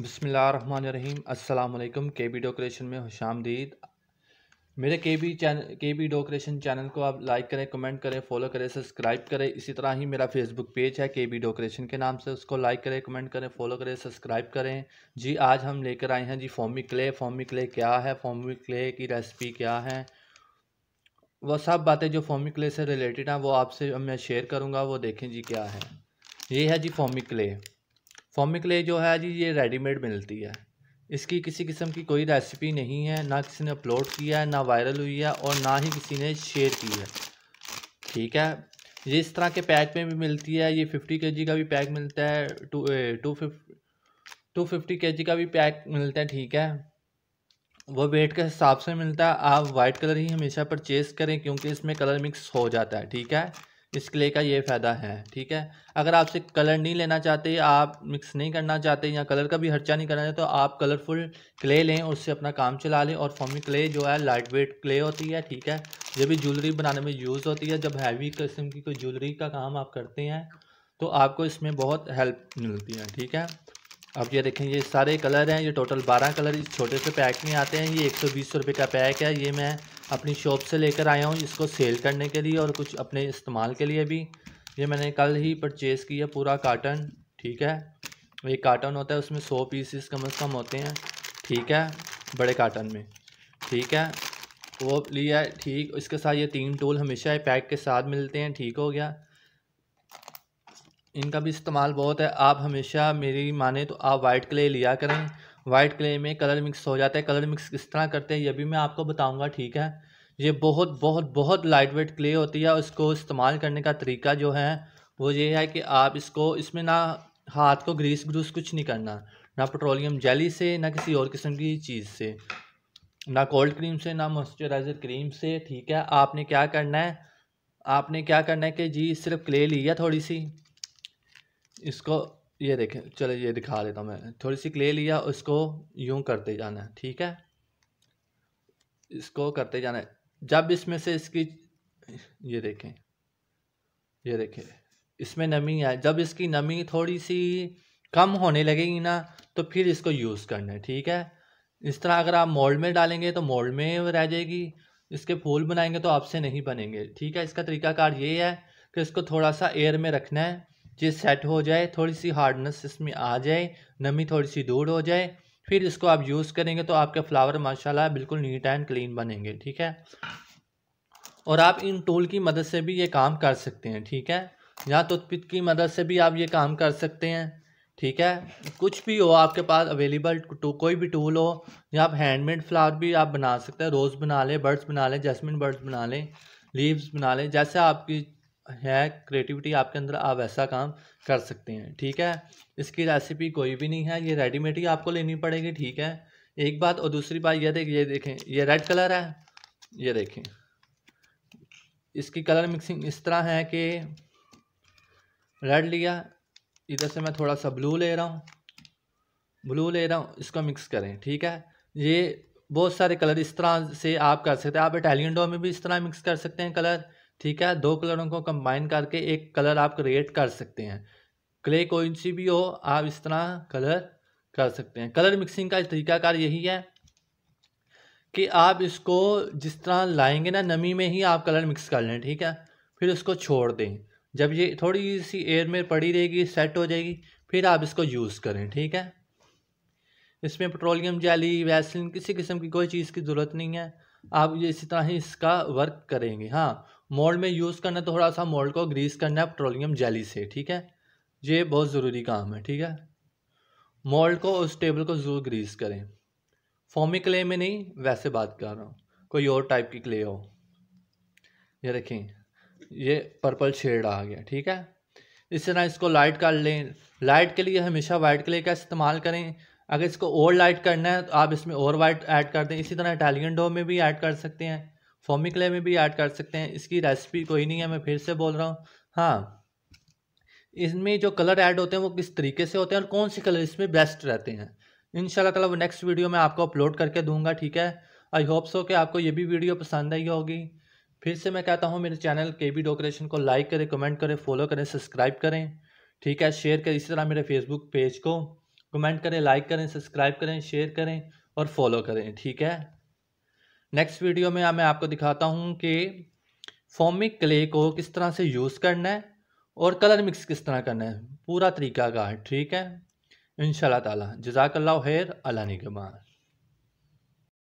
बसमीम अल्लाम के बी डोक्रेशन में खुश आमदीद मेरे K B channel K B decoration channel को आप लाइक करें कमेंट करें फॉलो करें सब्सक्राइब करें इसी तरह ही मेरा फेसबुक पेज है के बी डोक्रेशन के नाम से उसको लाइक करें कमेंट करें फॉलो करें सब्सक्राइब करें जी आज हम लेकर आए हैं जी फॉमी क्ले फॉमी क्ले क्या है फॉमी क्ले की रेसिपी क्या है वह सब बातें जो फॉमी क्ले से रिलेटेड हैं वो आपसे मैं शेयर करूँगा वो देखें जी क्या है ये है जी फॉमी क्ले फोमी क्ले जो है जी ये रेडीमेड मिलती है इसकी किसी किस्म की कोई रेसिपी नहीं है ना किसी ने अपलोड किया है ना वायरल हुई है और ना ही किसी ने शेयर की है ठीक है ये इस तरह के पैक में भी मिलती है ये फिफ्टी के का भी पैक मिलता है two two fifty two fifty के का भी पैक मिलता है ठीक है वो वेट के हिसाब से मिलता है आप वाइट कलर ही हमेशा परचेज़ करें क्योंकि इसमें कलर मिक्स हो जाता है ठीक है इस क्ले का ये फ़ायदा है ठीक है अगर आपसे कलर नहीं लेना चाहते आप मिक्स नहीं करना चाहते या कलर का भी खर्चा नहीं करना चाहते तो आप कलरफुल क्ले लें उससे अपना काम चला लें और फॉमी क्ले जो है लाइट वेट क्ले होती है ठीक है ये भी ज्वेलरी बनाने में यूज़ होती है जब हैवी किस्म की कोई ज्वेलरी का काम आप करते हैं तो आपको इसमें बहुत हेल्प मिलती है ठीक है अब ये देखें ये सारे कलर हैं ये टोटल बारह कलर इस छोटे से पैक में आते हैं ये एक सौ बीस रुपये का पैक है ये मैं अपनी शॉप से लेकर आया हूँ इसको सेल करने के लिए और कुछ अपने इस्तेमाल के लिए भी ये मैंने कल ही परचेज़ किया पूरा कार्टन ठीक है एक कार्टन होता है उसमें सौ पीसीस कम अज़ कम होते हैं ठीक है बड़े कार्टन में ठीक है वो लिया है ठीक इसके साथ ये तीन टूल हमेशा पैक के साथ मिलते हैं ठीक हो गया इनका भी इस्तेमाल बहुत है आप हमेशा मेरी माने तो आप वाइट क्ले लिया करें वाइट क्ले में कलर मिक्स हो जाता है कलर मिक्स किस तरह करते हैं ये भी मैं आपको बताऊंगा ठीक है ये बहुत बहुत बहुत लाइट वेट क्ले होती है उसको इस्तेमाल करने का तरीका जो है वो ये है कि आप इसको इसमें ना हाथ को ग्रीस ग्रूस कुछ नहीं करना ना पेट्रोलियम जेली से ना किसी और किस्म की चीज़ से ना कोल्ड क्रीम से ना मॉइस्चराइज़र क्रीम से ठीक है आपने क्या करना है आपने क्या करना है कि जी सिर्फ क्ले ली है थोड़ी सी इसको ये देखें चलो ये दिखा देता हूँ मैं थोड़ी सी क्ले लिया उसको यूं करते जाना है ठीक है इसको करते जाना है जब इसमें से इसकी ये देखें ये देखें इसमें नमी है जब इसकी नमी थोड़ी सी कम होने लगेगी ना तो फिर इसको यूज़ करना है ठीक है इस तरह अगर आप मोल्ड में डालेंगे तो मोल्ड में रह जाएगी इसके फूल बनाएंगे तो आपसे नहीं बनेंगे ठीक है इसका तरीकाकार ये है कि इसको थोड़ा सा एयर में रखना है चीज़ सेट हो जाए थोड़ी सी हार्डनेस इसमें आ जाए नमी थोड़ी सी दूर हो जाए फिर इसको आप यूज़ करेंगे तो आपके फ्लावर माशाल्लाह बिल्कुल नीट एंड क्लीन बनेंगे ठीक है और आप इन टूल की मदद से भी ये काम कर सकते हैं ठीक है या टूथपिक तो की मदद से भी आप ये काम कर सकते हैं ठीक है कुछ भी हो आपके पास अवेलेबल टू कोई भी टूल हो या आप हैंडमेड फ्लावर भी आप बना सकते हैं रोज़ बना लें बर्ड्स बना लें जैसमिन बर्ड्स बना लें लीव्स बना लें जैसे आपकी है क्रिएटिविटी आपके अंदर आप ऐसा काम कर सकते हैं ठीक है इसकी रेसिपी कोई भी नहीं है ये रेडीमेड ही आपको लेनी पड़ेगी ठीक है एक बात और दूसरी बात ये देख ये देखें ये रेड कलर है ये देखें इसकी कलर मिक्सिंग इस तरह है कि रेड लिया इधर से मैं थोड़ा सा ब्लू ले रहा हूँ ब्लू ले रहा हूँ इसको मिक्स करें ठीक है ये बहुत सारे कलर इस तरह से आप कर सकते हैं आप इटालियन डो में भी इस तरह मिक्स कर सकते हैं कलर ठीक है दो कलरों को कंबाइन करके एक कलर आप क्रिएट कर सकते हैं क्ले कोई सी भी हो आप इस तरह कलर कर सकते हैं कलर मिक्सिंग का तरीकाकार यही है कि आप इसको जिस तरह लाएंगे ना नमी में ही आप कलर मिक्स कर लें ठीक है फिर उसको छोड़ दें जब ये थोड़ी सी एयर में पड़ी रहेगी सेट हो जाएगी फिर आप इसको यूज़ करें ठीक है इसमें पेट्रोलियम जाली वैसलिन किसी किस्म की कोई चीज़ की ज़रूरत नहीं है आप ये इसी तरह ही इसका वर्क करेंगे हाँ मोल्ड में यूज़ करना तो थोड़ा सा मोल्ड को ग्रीस करना है पेट्रोलियम जेली से ठीक है ये बहुत ज़रूरी काम है ठीक है मोल्ड को उस टेबल को ज़रूर ग्रीस करें फॉमी क्ले में नहीं वैसे बात कर रहा हूँ कोई और टाइप की क्ले हो ये देखें ये पर्पल शेड आ गया ठीक है इस तरह इसको लाइट कर लें लाइट के लिए हमेशा वाइट क्ले का इस्तेमाल करें अगर इसको और लाइट करना है तो आप इसमें और वाइट ऐड कर दें इसी तरह इटालियन डो में भी ऐड कर सकते हैं फॉर्मिकले में भी ऐड कर सकते हैं इसकी रेसिपी कोई नहीं है मैं फिर से बोल रहा हूँ हाँ इसमें जो कलर ऐड होते हैं वो किस तरीके से होते हैं और कौन से कलर इसमें बेस्ट रहते हैं इन शाला वो नेक्स्ट वीडियो में आपको अपलोड करके दूंगा ठीक है आई होप सो कि आपको ये भी वीडियो पसंद आई होगी फिर से मैं कहता हूँ मेरे चैनल के बी डेकोरेशन को लाइक करें कमेंट करें फॉलो करें सब्सक्राइब करें ठीक है शेयर करें इसी तरह मेरे फेसबुक पेज को कमेंट करें लाइक करें सब्सक्राइब करें शेयर करें और फॉलो करें ठीक है नेक्स्ट वीडियो में मैं आपको दिखाता हूँ कि फॉमिक क्ले को किस तरह से यूज़ करना है और कलर मिक्स किस तरह करना है पूरा तरीका का ठीक है इन ताला तजाकल्ला खैर अला निगमान